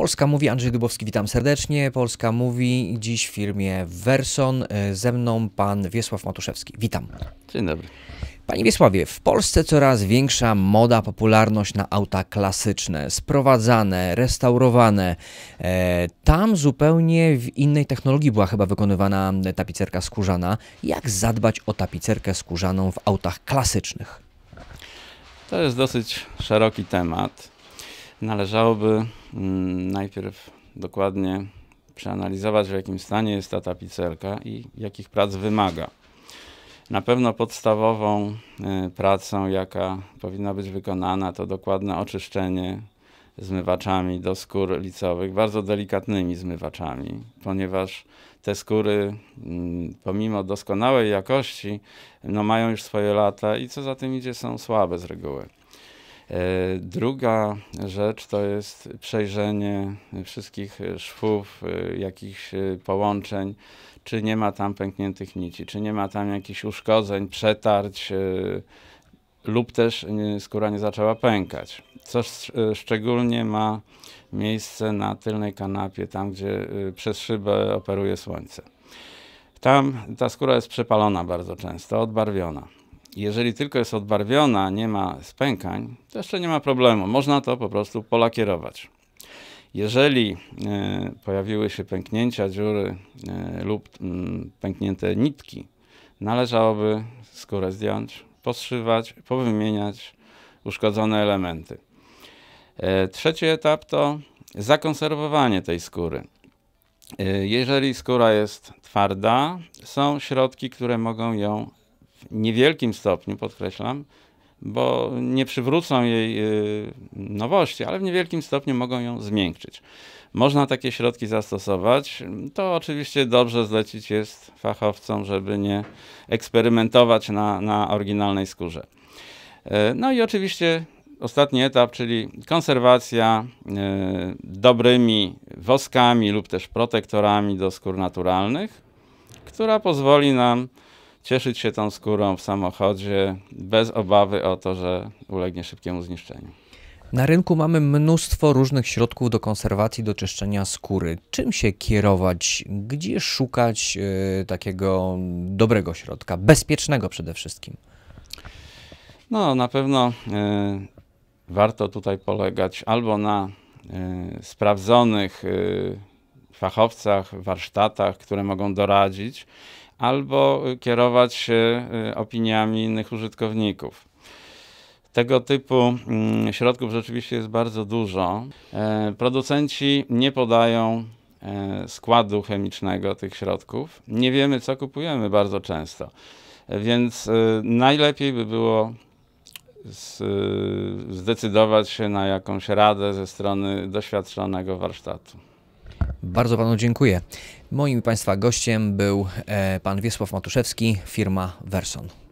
Polska mówi Andrzej Dubowski, witam serdecznie. Polska mówi dziś w firmie Verson. E, ze mną pan Wiesław Matuszewski. Witam. Dzień dobry. Panie Wiesławie, w Polsce coraz większa moda, popularność na auta klasyczne, sprowadzane, restaurowane. E, tam zupełnie w innej technologii była chyba wykonywana tapicerka skórzana. Jak zadbać o tapicerkę skórzaną w autach klasycznych? To jest dosyć szeroki temat. Należałoby Mm, najpierw dokładnie przeanalizować, w jakim stanie jest ta tapicerka i jakich prac wymaga. Na pewno podstawową e, pracą, jaka powinna być wykonana, to dokładne oczyszczenie zmywaczami do skór licowych, bardzo delikatnymi zmywaczami, ponieważ te skóry, mm, pomimo doskonałej jakości, no mają już swoje lata i co za tym idzie, są słabe z reguły. E, druga rzecz to jest przejrzenie wszystkich szwów, e, jakichś e, połączeń, czy nie ma tam pękniętych nici, czy nie ma tam jakichś uszkodzeń, przetarć, lub też skóra nie zaczęła pękać. Co szczególnie ma miejsce na tylnej kanapie, tam gdzie przez szybę operuje słońce. Tam ta skóra jest przepalona bardzo często, odbarwiona jeżeli tylko jest odbarwiona, nie ma spękań, to jeszcze nie ma problemu. Można to po prostu polakierować. Jeżeli e, pojawiły się pęknięcia, dziury e, lub pęknięte nitki, należałoby skórę zdjąć, poszywać, powymieniać uszkodzone elementy. E, trzeci etap to zakonserwowanie tej skóry. Jeżeli skóra jest twarda, są środki, które mogą ją w niewielkim stopniu, podkreślam, bo nie przywrócą jej y, nowości, ale w niewielkim stopniu mogą ją zmiękczyć. Można takie środki zastosować. To oczywiście dobrze zlecić jest fachowcom, żeby nie eksperymentować na, na oryginalnej skórze. Y, no i oczywiście ostatni etap, czyli konserwacja y, dobrymi woskami lub też protektorami do skór naturalnych, która pozwoli nam cieszyć się tą skórą w samochodzie bez obawy o to, że ulegnie szybkiemu zniszczeniu. Na rynku mamy mnóstwo różnych środków do konserwacji, do czyszczenia skóry. Czym się kierować? Gdzie szukać y, takiego dobrego środka, bezpiecznego przede wszystkim? No, na pewno y, warto tutaj polegać albo na y, sprawdzonych fachowcach, warsztatach, które mogą doradzić, albo kierować się y, opiniami innych użytkowników. Tego typu mm, środków rzeczywiście jest bardzo dużo. E, producenci nie podają e, składu chemicznego tych środków. Nie wiemy, co kupujemy bardzo często. Więc y, najlepiej by było y, zdecydować się na jakąś radę ze strony doświadczonego warsztatu. Bardzo panu dziękuję. Moim państwa gościem był e, pan Wiesław Matuszewski, firma Verson.